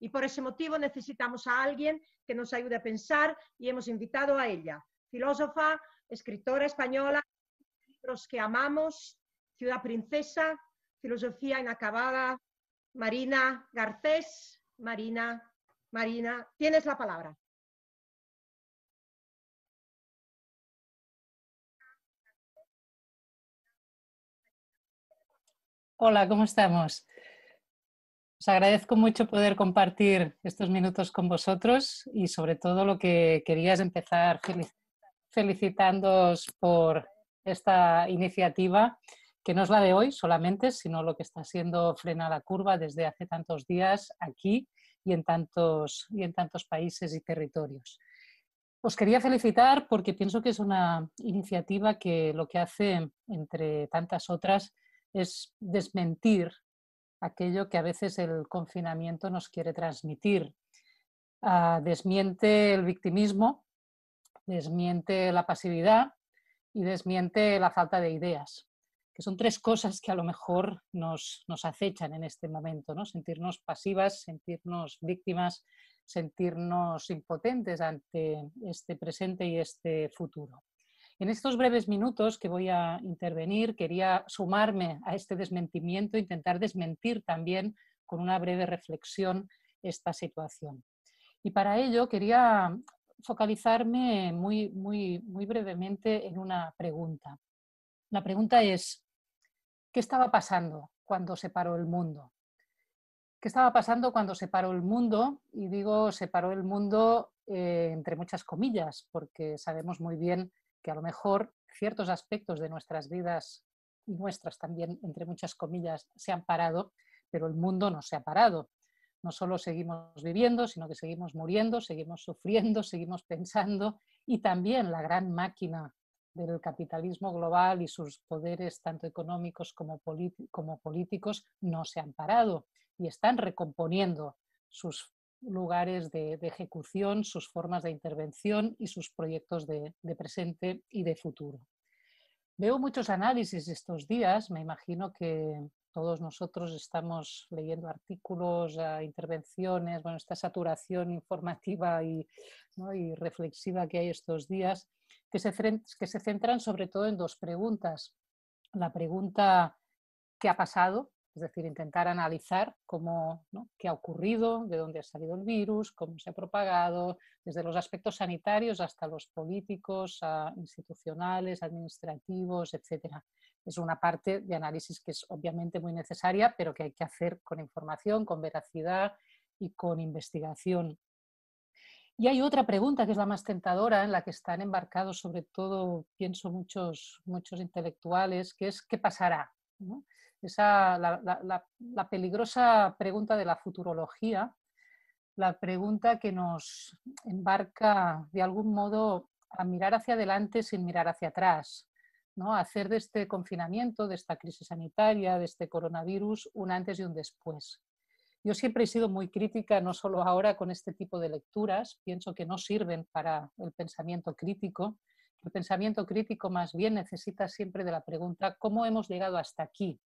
Y por ese motivo necesitamos a alguien que nos ayude a pensar y hemos invitado a ella, filósofa, escritora española, libros que amamos, Ciudad Princesa, Filosofía Inacabada, Marina Garcés. Marina, Marina, tienes la palabra. Hola, ¿cómo estamos? Os agradezco mucho poder compartir estos minutos con vosotros y sobre todo lo que quería es empezar felicitándoos por esta iniciativa, que no es la de hoy solamente, sino lo que está siendo Frena la Curva desde hace tantos días aquí y en tantos, y en tantos países y territorios. Os quería felicitar porque pienso que es una iniciativa que lo que hace, entre tantas otras, es desmentir aquello que a veces el confinamiento nos quiere transmitir. Ah, desmiente el victimismo, desmiente la pasividad y desmiente la falta de ideas, que son tres cosas que a lo mejor nos, nos acechan en este momento, ¿no? sentirnos pasivas, sentirnos víctimas, sentirnos impotentes ante este presente y este futuro. En estos breves minutos que voy a intervenir, quería sumarme a este desmentimiento, e intentar desmentir también con una breve reflexión esta situación. Y para ello quería focalizarme muy, muy, muy brevemente en una pregunta. La pregunta es, ¿qué estaba pasando cuando se paró el mundo? ¿Qué estaba pasando cuando se paró el mundo? Y digo, se paró el mundo eh, entre muchas comillas, porque sabemos muy bien que a lo mejor ciertos aspectos de nuestras vidas y nuestras también, entre muchas comillas, se han parado, pero el mundo no se ha parado. No solo seguimos viviendo, sino que seguimos muriendo, seguimos sufriendo, seguimos pensando y también la gran máquina del capitalismo global y sus poderes tanto económicos como, como políticos no se han parado y están recomponiendo sus lugares de, ejecución, sus formas de intervención y sus proyectos de, presente y de futuro. Veo muchos análisis estos días, me imagino que todos nosotros estamos leyendo artículos, eh, intervenciones, bueno, esta saturación informativa y, reflexiva que hay estos días, que se, que se centran sobre todo en dos preguntas. La pregunta, ¿qué ha pasado? Es decir, intentar analizar cómo, qué ha ocurrido, de dónde ha salido el virus, cómo se ha propagado, desde los aspectos sanitarios hasta los políticos, ah, institucionales, administrativos, etc. Es una parte de análisis que es obviamente muy necesaria, pero que hay que hacer con información, con veracidad y con investigación. Y hay otra pregunta que es la más tentadora, en la que están embarcados sobre todo, pienso, muchos, muchos intelectuales, que es ¿qué pasará? esa, la, peligrosa pregunta de la futurología, la pregunta que nos embarca de algún modo a mirar hacia adelante sin mirar hacia atrás, ¿no? hacer de este confinamiento, de esta crisis sanitaria, de este coronavirus, un antes y un después. Yo siempre he sido muy crítica, no solo ahora con este tipo de lecturas, pienso que no sirven para el pensamiento crítico, el pensamiento crítico más bien necesita siempre de la pregunta, ¿cómo hemos llegado hasta aquí?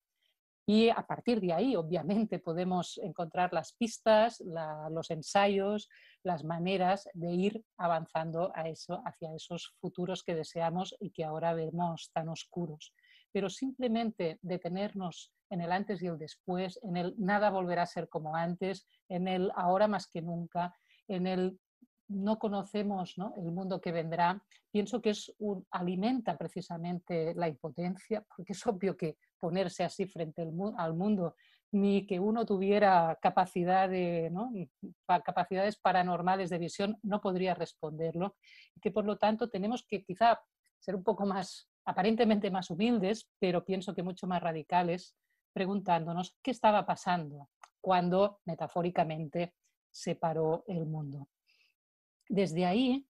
Y a partir de ahí, obviamente, podemos encontrar las pistas, los ensayos, las maneras de ir avanzando a eso, hacia esos futuros que deseamos y que ahora vemos tan oscuros. Pero simplemente detenernos en el antes y el después, en el nada volverá a ser como antes, en el ahora más que nunca, en el no conocemos ¿no? el mundo que vendrá, pienso que es alimenta precisamente la impotencia, porque es obvio que ponerse así frente al, mundo, ni que uno tuviera capacidades paranormales de visión, no podría responderlo. Y que por lo tanto tenemos que quizá ser un poco más, aparentemente más humildes, pero pienso que mucho más radicales, preguntándonos qué estaba pasando cuando metafóricamente se paró el mundo. Desde ahí,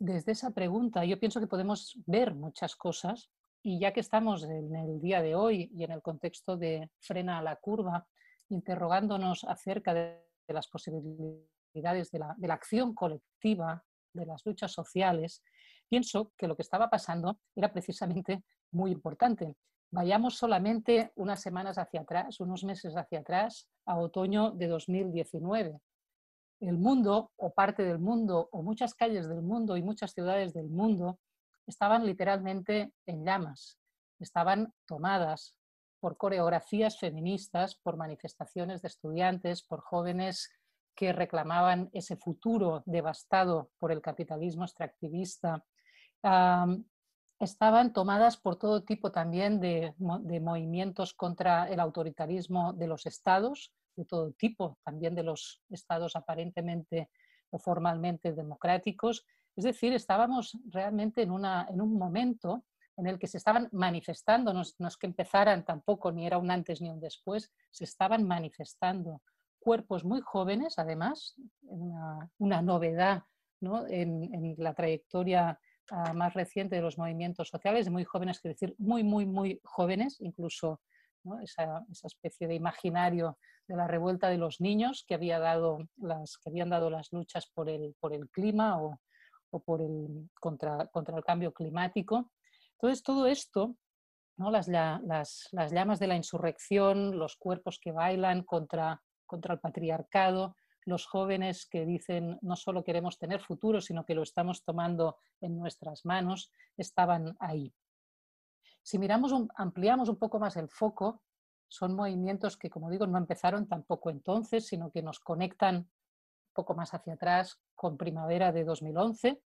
desde esa pregunta, yo pienso que podemos ver muchas cosas y ya que estamos en el día de hoy y en el contexto de frena a la curva, interrogándonos acerca de, las posibilidades de la, de la acción colectiva, de las luchas sociales, pienso que lo que estaba pasando era precisamente muy importante. Vayamos solamente unas semanas hacia atrás, unos meses hacia atrás, a otoño de 2019. El mundo, o parte del mundo, o muchas calles del mundo y muchas ciudades del mundo estaban literalmente en llamas, estaban tomadas por coreografías feministas, por manifestaciones de estudiantes, por jóvenes que reclamaban ese futuro devastado por el capitalismo extractivista. estaban tomadas por todo tipo también de, movimientos contra el autoritarismo de los estados, de todo tipo, también de los estados aparentemente o formalmente democráticos, es decir, estábamos realmente en, en un momento en el que se estaban manifestando, no, es que empezaran tampoco, ni era un antes ni un después, se estaban manifestando cuerpos muy jóvenes, además, una, novedad en, la trayectoria ah, más reciente de los movimientos sociales, de muy jóvenes, quiero decir, muy, muy, muy jóvenes, incluso esa, especie de imaginario de la revuelta de los niños que, había dado las, que habían dado las luchas por el, por el clima o por contra, el cambio climático. Entonces, todo esto, las, llamas de la insurrección, los cuerpos que bailan contra, contra el patriarcado, los jóvenes que dicen no solo queremos tener futuro, sino que lo estamos tomando en nuestras manos, estaban ahí. Si miramos, ampliamos un poco más el foco, son movimientos que, como digo, no empezaron tampoco entonces, sino que nos conectan un poco más hacia atrás con primavera de 2011,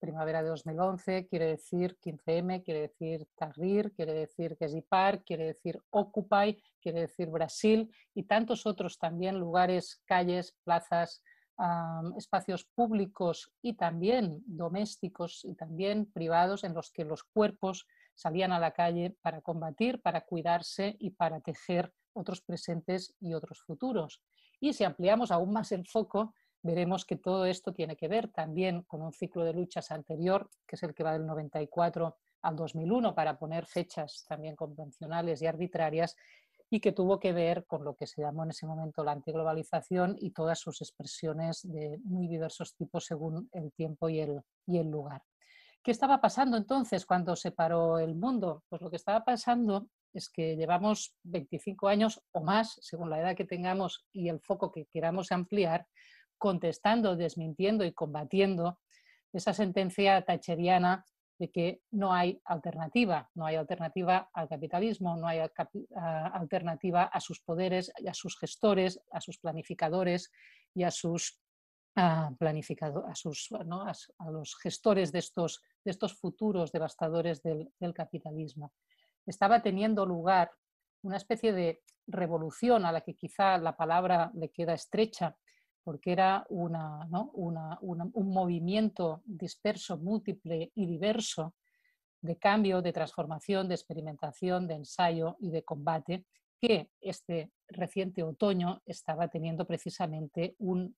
primavera de 2011 quiere decir 15M, quiere decir Tahrir, quiere decir Gesipar, quiere decir Occupy, quiere decir Brasil y tantos otros también lugares, calles, plazas, espacios públicos y también domésticos y también privados en los que los cuerpos salían a la calle para combatir, para cuidarse y para tejer otros presentes y otros futuros. Y si ampliamos aún más el foco, veremos que todo esto tiene que ver también con un ciclo de luchas anterior, que es el que va del 94 al 2001, para poner fechas también convencionales y arbitrarias, y que tuvo que ver con lo que se llamó en ese momento la antiglobalización y todas sus expresiones de muy diversos tipos según el tiempo y el, y el lugar. ¿Qué estaba pasando entonces cuando se paró el mundo? Pues lo que estaba pasando es que llevamos 25 años o más, según la edad que tengamos y el foco que queramos ampliar, contestando, desmintiendo y combatiendo esa sentencia tacheriana de que no hay alternativa, no hay alternativa al capitalismo, no hay alternativa a sus poderes, a sus gestores, a sus planificadores y a sus, ah, a, a, los gestores de estos, futuros devastadores del capitalismo. Estaba teniendo lugar una especie de revolución a la que quizá la palabra le queda estrecha, porque era un movimiento disperso, múltiple y diverso de cambio, de transformación, de experimentación, de ensayo y de combate que este reciente otoño estaba teniendo precisamente un,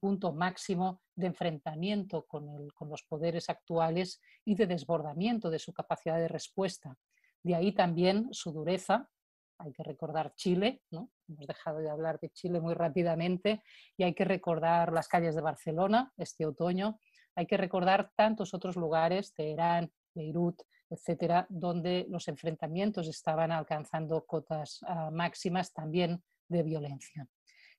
punto máximo de enfrentamiento con los poderes actuales y de desbordamiento de su capacidad de respuesta. De ahí también su dureza, hay que recordar Chile, ¿no? hemos dejado de hablar de Chile muy rápidamente, y hay que recordar las calles de Barcelona este otoño, hay que recordar tantos otros lugares, Teherán, Beirut, etcétera, donde los enfrentamientos estaban alcanzando cotas ah, máximas también de violencia.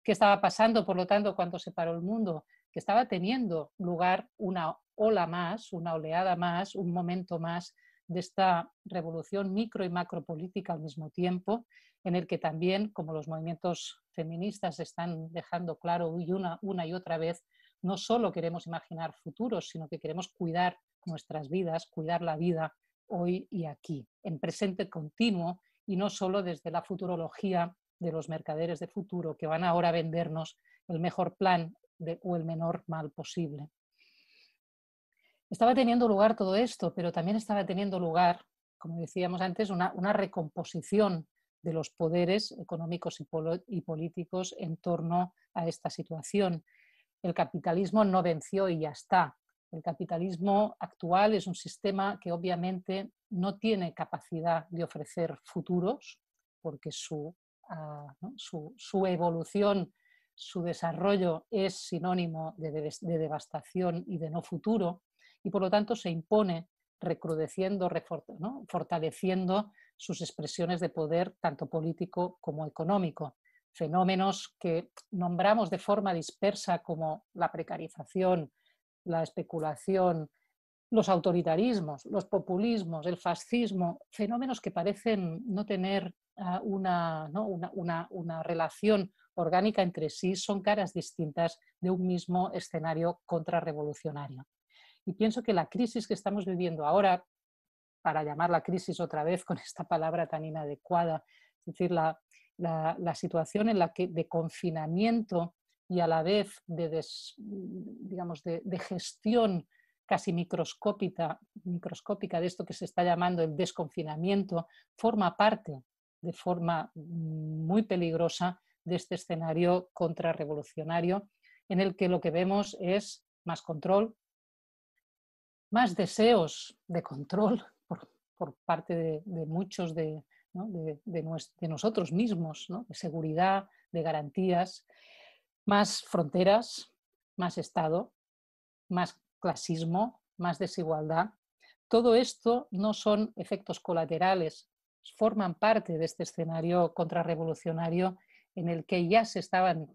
¿Qué estaba pasando, por lo tanto, cuando se paró el mundo? Que estaba teniendo lugar una ola más, una oleada más, un momento más de esta revolución micro y macro política al mismo tiempo, en el que también, como los movimientos feministas están dejando claro una, una y otra vez, no solo queremos imaginar futuros, sino que queremos cuidar nuestras vidas, cuidar la vida hoy y aquí, en presente continuo y no solo desde la futurología de los mercaderes de futuro que van ahora a vendernos el mejor plan o el menor mal posible estaba teniendo lugar todo esto, pero también estaba teniendo lugar, como decíamos antes, una, recomposición de los poderes económicos y, políticos en torno a esta situación. El capitalismo no venció y ya está. El capitalismo actual es un sistema que obviamente no tiene capacidad de ofrecer futuros porque su, ah, su, evolución su desarrollo es sinónimo de, devastación y de no futuro, y por lo tanto se impone recrudeciendo, fortaleciendo sus expresiones de poder, tanto político como económico. Fenómenos que nombramos de forma dispersa como la precarización, la especulación, los autoritarismos, los populismos, el fascismo, fenómenos que parecen no tener ah, una relación orgánica entre sí, son caras distintas de un mismo escenario contrarrevolucionario. Y pienso que la crisis que estamos viviendo ahora, para llamarla crisis otra vez con esta palabra tan inadecuada, es decir, la, situación en la que de confinamiento y a la vez de, digamos, de, gestión casi microscópica, microscópica de esto que se está llamando el desconfinamiento, forma parte de forma muy peligrosa de este escenario contrarrevolucionario en el que lo que vemos es más control, más deseos de control por, parte de, muchos de, nosotros mismos, de seguridad, de garantías, más fronteras, más Estado, más clasismo, más desigualdad. Todo esto no son efectos colaterales, forman parte de este escenario contrarrevolucionario en el que ya se estaban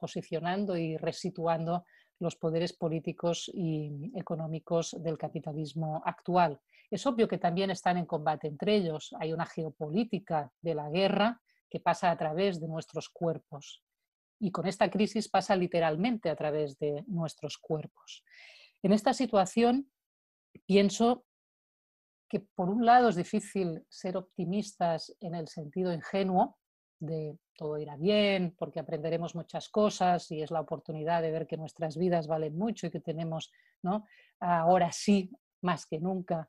posicionando y resituando los poderes políticos y económicos del capitalismo actual. Es obvio que también están en combate entre ellos. Hay una geopolítica de la guerra que pasa a través de nuestros cuerpos. Y con esta crisis pasa literalmente a través de nuestros cuerpos. En esta situación, pienso que por un lado es difícil ser optimistas en el sentido ingenuo de todo irá bien, porque aprenderemos muchas cosas y es la oportunidad de ver que nuestras vidas valen mucho y que tenemos, ¿no? Ahora sí, más que nunca,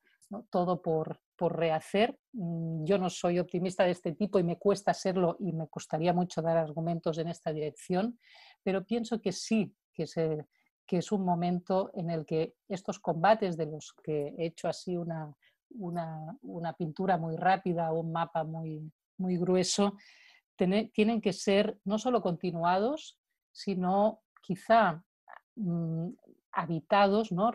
todo por, rehacer. Mm, yo no soy optimista de este tipo y me cuesta serlo y me costaría mucho dar argumentos en esta dirección, pero pienso que sí, que, es un momento en el que estos combates de los que he hecho así una, una pintura muy rápida, un mapa muy, muy grueso, tienen que ser no solo continuados, sino quizá mm, habitados, ¿no?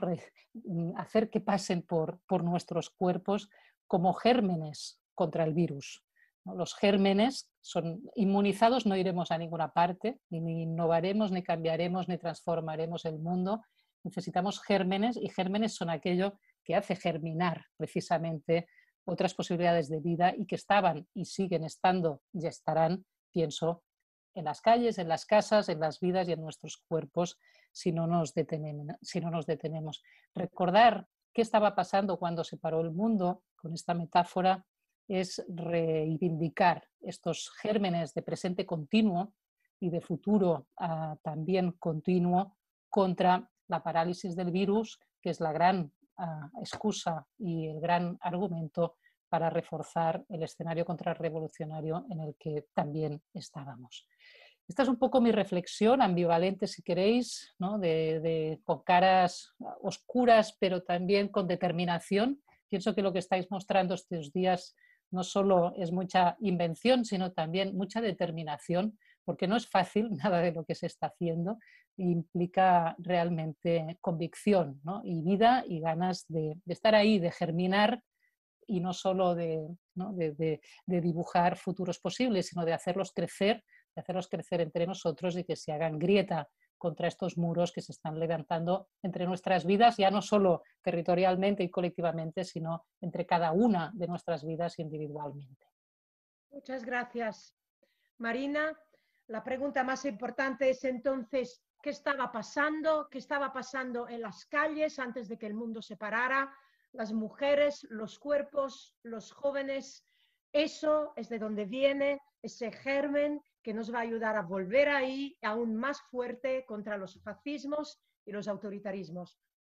Mm, hacer que pasen por, nuestros cuerpos como gérmenes contra el virus. Los gérmenes son inmunizados, no iremos a ninguna parte, ni innovaremos, ni cambiaremos, ni transformaremos el mundo. Necesitamos gérmenes y gérmenes son aquello que hace germinar precisamente otras posibilidades de vida y que estaban y siguen estando y estarán, pienso, en las calles, en las casas, en las vidas y en nuestros cuerpos si no nos detenemos. Si no nos detenemos. Recordar qué estaba pasando cuando se paró el mundo con esta metáfora es reivindicar estos gérmenes de presente continuo y de futuro ah, también continuo contra la parálisis del virus, que es la gran Ah, excusa y el gran argumento para reforzar el escenario contrarrevolucionario en el que también estábamos. Esta es un poco mi reflexión, ambivalente si queréis, de, con caras oscuras, pero también con determinación. Pienso que lo que estáis mostrando estos días no solo es mucha invención, sino también mucha determinación porque no es fácil, nada de lo que se está haciendo implica realmente convicción y vida y ganas de, estar ahí, de germinar y no solo de, de dibujar futuros posibles, sino de hacerlos crecer, de hacerlos crecer entre nosotros y que se hagan grieta contra estos muros que se están levantando entre nuestras vidas, ya no solo territorialmente y colectivamente, sino entre cada una de nuestras vidas individualmente. Muchas gracias. Marina, la pregunta más importante es entonces, ¿qué estaba pasando? ¿Qué estaba pasando en las calles antes de que el mundo se parara? Las mujeres, los cuerpos, los jóvenes, eso es de donde viene ese germen que nos va a ayudar a volver ahí aún más fuerte contra los fascismos y los autoritarismos.